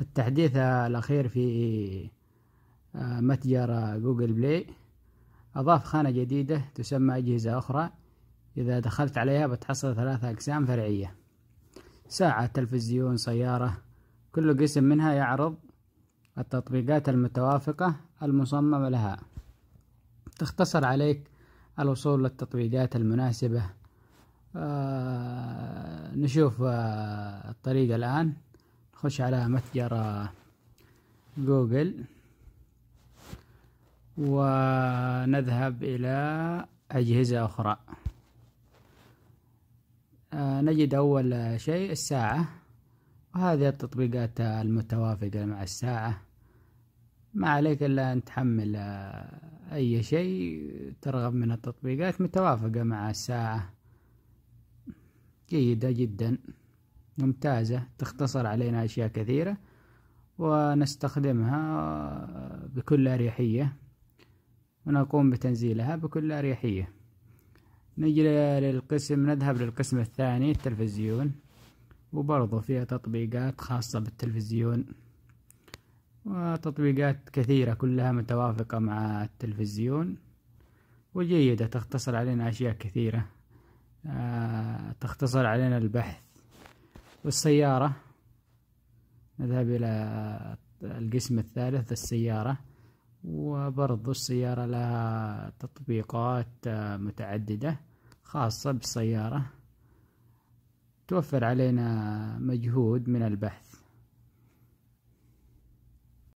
التحديث الأخير في آه، متجر جوجل بلاي أضاف خانة جديدة تسمى أجهزة أخرى إذا دخلت عليها بتحصل ثلاثة أقسام فرعية ساعة تلفزيون سيارة كل قسم منها يعرض التطبيقات المتوافقة المصممة لها تختصر عليك الوصول للتطبيقات المناسبة آه نشوف آه الطريقة الآن خش على متجر آه، جوجل ونذهب إلى أجهزة أخرى آه، نجد أول شيء الساعة وهذه التطبيقات المتوافقة مع الساعة ما عليك إلا أن تحمل آه، أي شيء ترغب من التطبيقات متوافقة مع الساعة جيدة جداً ممتازة تختصر علينا أشياء كثيرة ونستخدمها آه، بكل أريحية ونقوم بتنزيلها بكل أريحية نجي للقسم نذهب للقسم الثاني التلفزيون وبرضه فيها تطبيقات خاصة بالتلفزيون وتطبيقات كثيرة كلها متوافقة مع التلفزيون وجيدة تختصر علينا أشياء كثيرة آه، تختصر علينا البحث والسيارة نذهب إلى القسم الثالث السيارة وبرضو السيارة لها تطبيقات متعددة خاصة بالسيارة توفر علينا مجهود من البحث